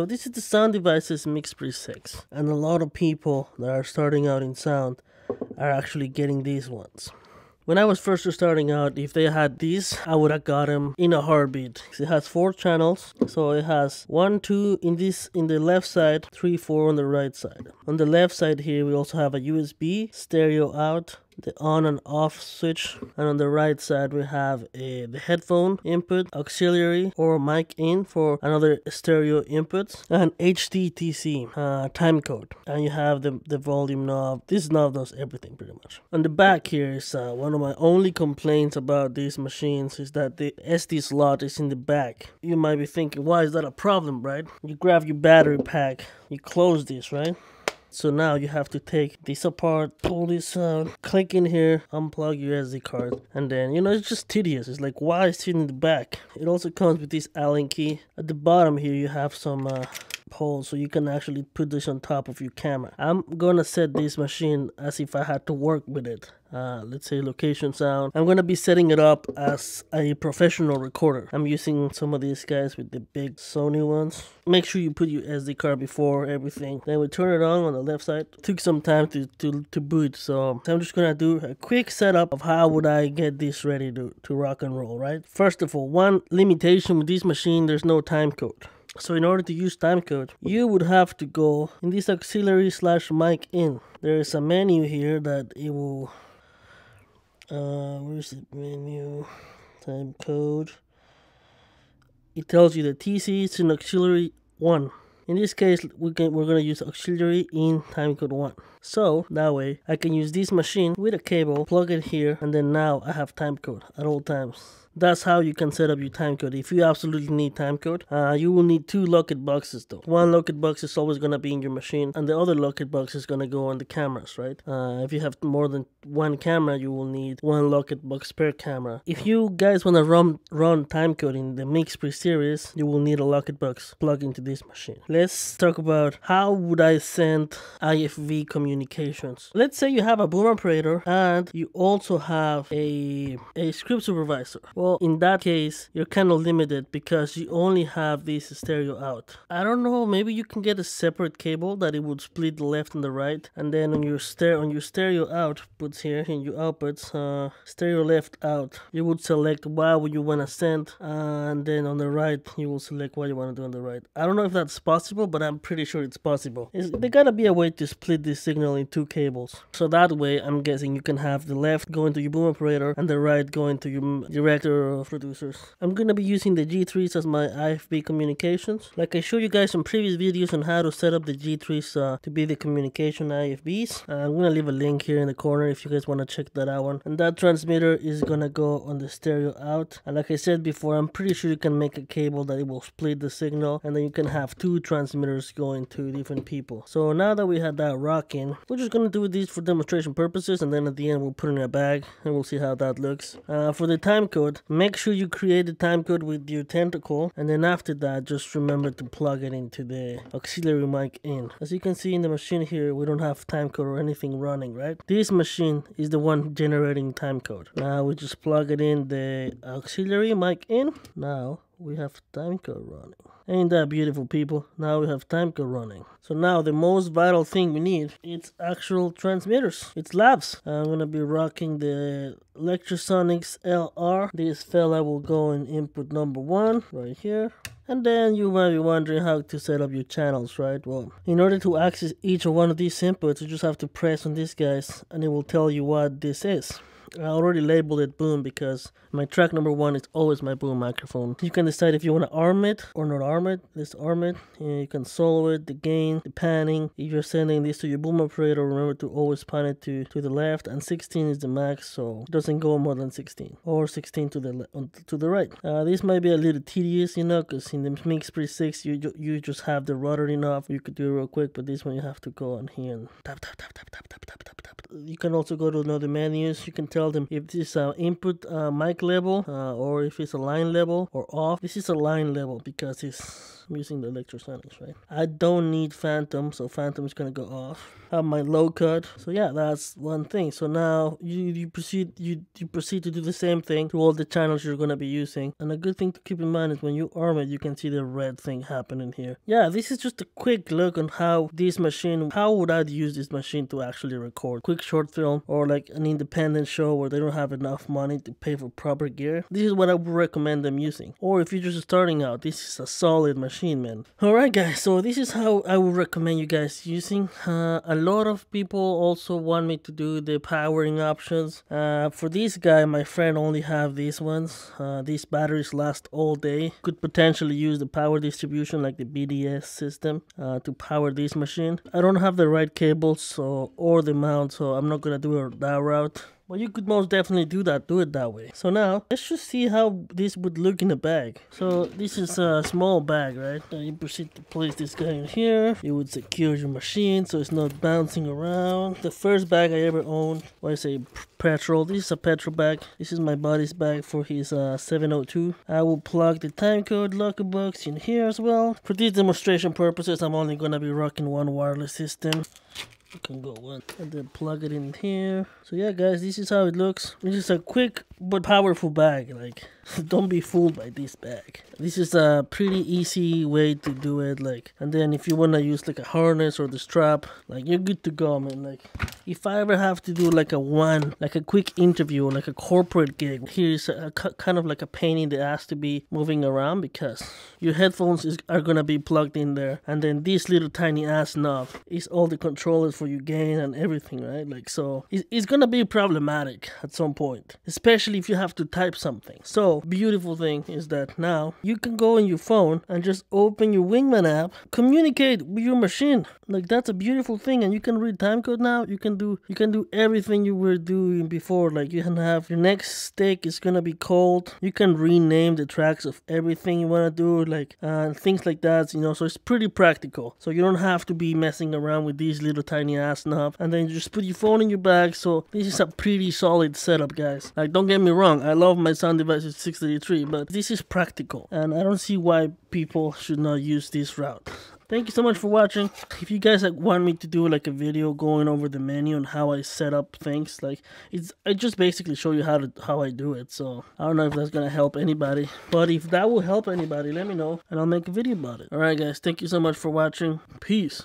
So this is the Sound Devices Mix Pre 6 and a lot of people that are starting out in sound are actually getting these ones. When I was first starting out, if they had these, I would have got them in a heartbeat. It has four channels, so it has one, two in this in the left side, three, four on the right side. On the left side here, we also have a USB, stereo out, the on and off switch and on the right side we have a, uh, the headphone input auxiliary or mic in for another stereo input and HTTC uh, time code and you have the, the volume knob this knob does everything pretty much on the back here is uh, one of my only complaints about these machines is that the SD slot is in the back you might be thinking why is that a problem right you grab your battery pack you close this right so now you have to take this apart, pull this out, click in here, unplug your SD card. And then, you know, it's just tedious. It's like, why is it in the back? It also comes with this Allen key. At the bottom here, you have some... Uh, hole so you can actually put this on top of your camera. I'm gonna set this machine as if I had to work with it. Uh, let's say location sound. I'm gonna be setting it up as a professional recorder. I'm using some of these guys with the big Sony ones. Make sure you put your SD card before everything. Then we turn it on on the left side. Took some time to, to, to boot, so I'm just gonna do a quick setup of how would I get this ready to, to rock and roll, right? First of all, one limitation with this machine, there's no time code. So in order to use timecode, you would have to go in this auxiliary slash mic in. There is a menu here that it will, uh, where's the menu? Timecode. It tells you the TC is in auxiliary 1. In this case, we can, we're going to use auxiliary in timecode 1. So that way I can use this machine with a cable, plug it here, and then now I have timecode at all times. That's how you can set up your timecode. If you absolutely need timecode, uh, you will need two locket boxes though. One locket box is always going to be in your machine and the other locket box is going to go on the cameras, right? Uh, if you have more than one camera, you will need one locket box per camera. If you guys want to run, run timecode in the Mix Pre series, you will need a locket box plugged into this machine. Let's talk about how would I send IFV communication communications. Let's say you have a boom operator and you also have a, a script supervisor. Well, in that case, you're kind of limited because you only have this stereo out. I don't know, maybe you can get a separate cable that it would split the left and the right. And then on your, stereo on your stereo outputs here, in your outputs, uh, stereo left out, you would select what you want to send. And then on the right, you will select what you want to do on the right. I don't know if that's possible, but I'm pretty sure it's possible. It's, there gotta be a way to split this signal only two cables. So that way, I'm guessing you can have the left going to your boom operator and the right going to your director or producers. I'm gonna be using the G3s as my IFB communications. Like I showed you guys in previous videos on how to set up the G3s uh, to be the communication IFBs. Uh, I'm gonna leave a link here in the corner if you guys wanna check that out one. And that transmitter is gonna go on the stereo out. And like I said before, I'm pretty sure you can make a cable that it will split the signal and then you can have two transmitters going to different people. So now that we had that rocking, we're just gonna do these for demonstration purposes and then at the end we'll put in a bag and we'll see how that looks. Uh, for the time code, make sure you create the time code with your tentacle and then after that just remember to plug it into the auxiliary mic in. As you can see in the machine here, we don't have time code or anything running, right? This machine is the one generating time code. Now we just plug it in the auxiliary mic in. Now we have timecode running. Ain't that beautiful, people? Now we have timecode running. So now the most vital thing we need, it's actual transmitters. It's labs. I'm gonna be rocking the Electrosonics LR. This fella will go in input number one right here. And then you might be wondering how to set up your channels, right? Well, in order to access each one of these inputs, you just have to press on these guys and it will tell you what this is. I already labeled it boom because my track number one is always my boom microphone. You can decide if you want to arm it or not arm it. Let's arm it. You can solo it, the gain, the panning. If you're sending this to your boom operator, remember to always pan it to, to the left. And 16 is the max, so it doesn't go more than 16 or 16 to the to the right. Uh, this might be a little tedious, you know, because in the Mix Pre 6, you, you just have the rudder enough. You could do it real quick, but this one you have to go on here and tap, tap, tap, tap, tap, tap, tap, tap, tap you can also go to another menus. You can tell them if this is uh, input uh, mic level uh, or if it's a line level or off. This is a line level because it's I'm using the electrosonics, right? I don't need phantom, so phantom's gonna go off. Have my low cut. So yeah, that's one thing. So now you, you proceed you, you proceed to do the same thing to all the channels you're gonna be using. And a good thing to keep in mind is when you arm it, you can see the red thing happening here. Yeah, this is just a quick look on how this machine, how would I use this machine to actually record? Quick short film or like an independent show where they don't have enough money to pay for proper gear. This is what I would recommend them using. Or if you're just starting out, this is a solid machine machine man alright guys so this is how I would recommend you guys using uh, a lot of people also want me to do the powering options uh, for this guy my friend only have these ones uh, these batteries last all day could potentially use the power distribution like the BDS system uh, to power this machine I don't have the right cables so, or the mount so I'm not gonna do that route well, you could most definitely do that, do it that way. So now, let's just see how this would look in a bag. So this is a small bag, right? Now you proceed to place this guy in here. You would secure your machine so it's not bouncing around. The first bag I ever owned was a petrol. This is a petrol bag. This is my buddy's bag for his uh, 702. I will plug the time code locker box in here as well. For these demonstration purposes, I'm only gonna be rocking one wireless system you can go one and then plug it in here so yeah guys this is how it looks it's just a quick but powerful bag like don't be fooled by this bag. This is a pretty easy way to do it. Like, and then if you wanna use like a harness or the strap, like you're good to go, man. Like, if I ever have to do like a one, like a quick interview, like a corporate gig, here's a, a kind of like a pain in the ass to be moving around because your headphones is, are gonna be plugged in there, and then this little tiny ass knob is all the controllers for your gain and everything, right? Like, so it's, it's gonna be problematic at some point, especially if you have to type something. So beautiful thing is that now you can go on your phone and just open your Wingman app, communicate with your machine. Like that's a beautiful thing, and you can read timecode now. You can do you can do everything you were doing before. Like you can have your next stick is gonna be called. You can rename the tracks of everything you wanna do, like uh, things like that. You know, so it's pretty practical. So you don't have to be messing around with these little tiny ass knobs, and then you just put your phone in your bag. So this is a pretty solid setup, guys. Like don't get me wrong, I love my sound devices 633, but this is practical, and I don't see why people should not use this route. Thank you so much for watching. If you guys like want me to do like a video going over the menu and how I set up things, like it's I just basically show you how to how I do it. So I don't know if that's gonna help anybody, but if that will help anybody, let me know and I'll make a video about it. All right, guys. Thank you so much for watching. Peace.